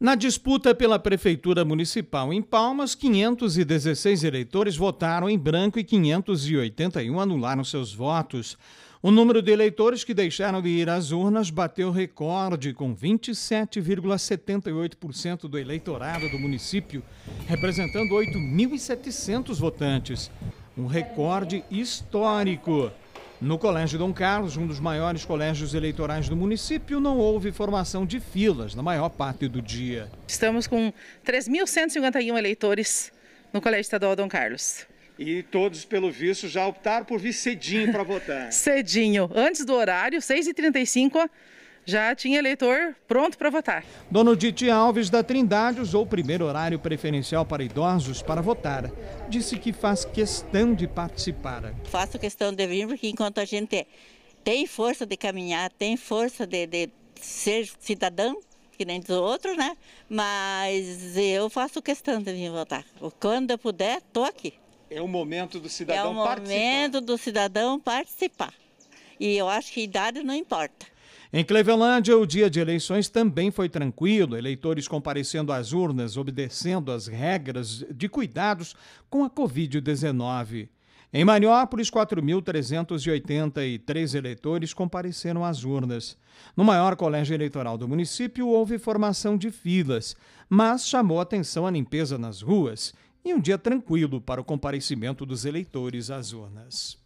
Na disputa pela Prefeitura Municipal em Palmas, 516 eleitores votaram em branco e 581 anularam seus votos. O número de eleitores que deixaram de ir às urnas bateu recorde, com 27,78% do eleitorado do município, representando 8.700 votantes. Um recorde histórico. No Colégio Dom Carlos, um dos maiores colégios eleitorais do município, não houve formação de filas na maior parte do dia. Estamos com 3.151 eleitores no Colégio Estadual Dom Carlos. E todos, pelo visto, já optaram por vir cedinho para votar. cedinho. Antes do horário, 6h35, já tinha eleitor pronto para votar. Dono Diti Alves da Trindade usou o primeiro horário preferencial para idosos para votar. Disse que faz questão de participar. Faço questão de vir porque enquanto a gente tem força de caminhar, tem força de, de ser cidadão, que nem dos outros, outro, né? Mas eu faço questão de vir votar. Quando eu puder, estou aqui. É o momento do é cidadão participar. É o momento participar. do cidadão participar. E eu acho que idade não importa. Em Clevelândia, o dia de eleições também foi tranquilo, eleitores comparecendo às urnas, obedecendo às regras de cuidados com a Covid-19. Em Maniópolis, 4.383 eleitores compareceram às urnas. No maior colégio eleitoral do município, houve formação de filas, mas chamou atenção a limpeza nas ruas e um dia tranquilo para o comparecimento dos eleitores às urnas.